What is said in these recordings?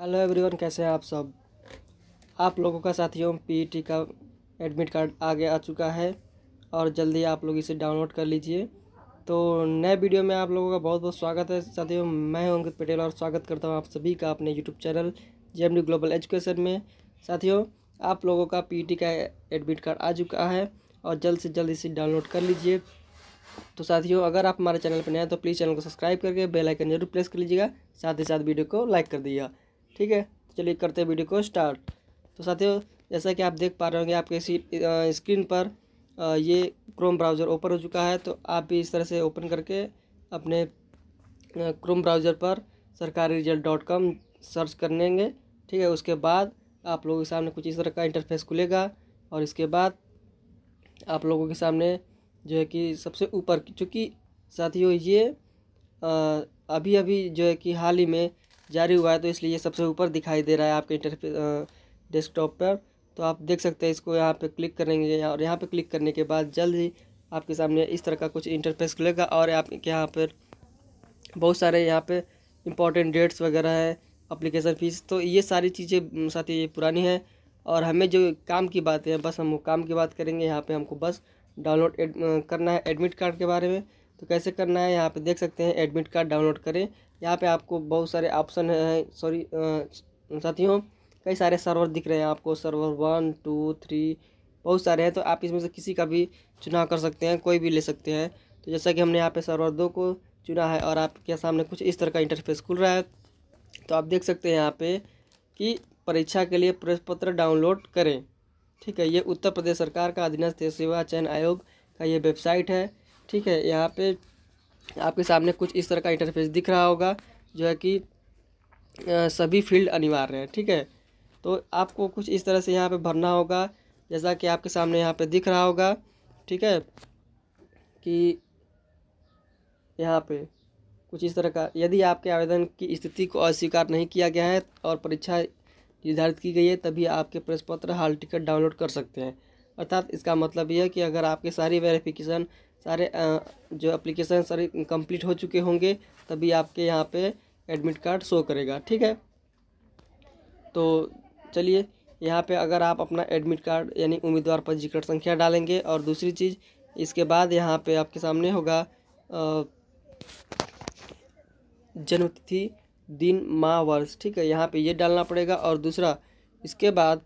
hello everyone कैसे हैं आप सब आप लोगों का साथियों पीटी e का एडमिट कार्ड आगे आ चुका है और जल्दी आप लोग इसे डाउनलोड कर लीजिए तो नए वीडियो में आप लोगों का बहुत बहुत स्वागत है साथियों मैं हूं अंकित पटेल और स्वागत करता हूं आप सभी का अपने YouTube channel J Global Education में साथियों आप लोगों का पी e का एडमिट कार्ड आ चुका है और जल्द से जल्द इसे डाउनलोड कर लीजिए तो साथियों अगर आप हमारे चैनल पर नए हैं तो प्लीज़ चैनल को सब्सक्राइब करके बेलाइकन जरूर प्रेस कर लीजिएगा साथ ही साथ वीडियो को लाइक कर दीजिएगा ठीक है तो चलिए करते हैं वीडियो को स्टार्ट तो साथियों जैसा कि आप देख पा रहे होंगे आपके स्क्रीन पर ये क्रोम ब्राउज़र ओपन हो चुका है तो आप भी इस तरह से ओपन करके अपने क्रोम ब्राउज़र पर सरकारी रिजल्ट डॉट कॉम सर्च कर लेंगे ठीक है उसके बाद आप लोगों के सामने कुछ इस तरह का इंटरफेस खुलेगा और इसके बाद आप लोगों के सामने जो है कि सबसे ऊपर चूँकि साथियों ये आ, अभी अभी जो है कि हाल ही में जारी हुआ है तो इसलिए सबसे ऊपर दिखाई दे रहा है आपके इंटरफे डेस्कटॉप पर तो आप देख सकते हैं इसको यहाँ पे क्लिक करेंगे और यहाँ पे क्लिक करने के बाद जल्द ही आपके सामने इस तरह का कुछ इंटरफेस खुलेगा और आपके यहाँ पर बहुत सारे यहाँ पे इंपॉर्टेंट डेट्स वगैरह हैं अप्लीकेशन फ़ीस तो ये सारी चीज़ें ही ये पुरानी हैं और हमें जो काम की बातें हैं बस हम काम की बात करेंगे यहाँ पर हमको बस डाउनलोड करना है एडमिट कार्ड के बारे में तो कैसे करना है यहाँ पे देख सकते हैं एडमिट कार्ड डाउनलोड करें यहाँ पे आपको बहुत सारे ऑप्शन हैं सॉरी साथियों कई सारे सर्वर दिख रहे हैं आपको सर्वर वन टू थ्री बहुत सारे हैं तो आप इसमें से किसी का भी चुनाव कर सकते हैं कोई भी ले सकते हैं तो जैसा कि हमने यहाँ पर सर्वर दो को चुना है और आपके सामने कुछ इस तरह का इंटरफेस खुल रहा है तो आप देख सकते हैं यहाँ पर कि परीक्षा के लिए प्रवेश पत्र डाउनलोड करें ठीक है ये उत्तर प्रदेश सरकार का अधीनस्थ सेवा चयन आयोग का ये वेबसाइट है ठीक है यहाँ पे आपके सामने कुछ इस तरह का इंटरफेस दिख रहा होगा जो है कि सभी फील्ड अनिवार्य है ठीक है तो आपको कुछ इस तरह से यहाँ पे भरना होगा जैसा कि आपके सामने यहाँ पे दिख रहा होगा ठीक है कि यहाँ पे कुछ इस तरह का यदि आपके आवेदन की स्थिति को अस्वीकार नहीं किया गया है और परीक्षा निर्धारित की गई है तभी आपके प्रश्न पत्र हाल टिकट डाउनलोड कर सकते हैं अर्थात इसका मतलब यह है कि अगर आपके सारी वेरिफिकेशन सारे जो एप्लीकेशन सारे कंप्लीट हो चुके होंगे तभी आपके यहाँ पे एडमिट कार्ड शो करेगा ठीक है तो चलिए यहाँ पे अगर आप अपना एडमिट कार्ड यानी उम्मीदवार पंजीकरण संख्या डालेंगे और दूसरी चीज़ इसके बाद यहाँ पे आपके सामने होगा जन्मतिथि दिन माह वर्ष ठीक है यहाँ पे ये डालना पड़ेगा और दूसरा इसके बाद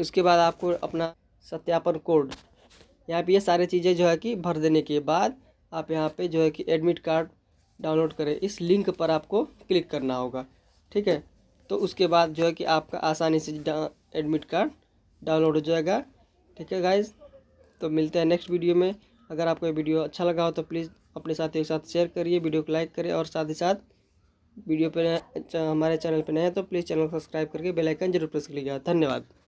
उसके बाद आपको अपना सत्यापन कोड यहाँ पे ये सारी चीज़ें जो है कि भर देने के बाद आप यहाँ पे जो है कि एडमिट कार्ड डाउनलोड करें इस लिंक पर आपको क्लिक करना होगा ठीक है तो उसके बाद जो है कि आपका आसानी से एडमिट कार्ड डाउनलोड हो जाएगा ठीक है गाइज तो मिलते हैं नेक्स्ट वीडियो में अगर आपको ये वीडियो अच्छा लगा हो तो प्लीज़ अपने साथियों के साथ शेयर करिए वीडियो को लाइक करें और साथ ही साथ वीडियो पर हमारे चैनल पर नए हैं तो प्लीज़ चैनल को सब्सक्राइब करके बेलाइकन जरूर प्रेस करिएगा धन्यवाद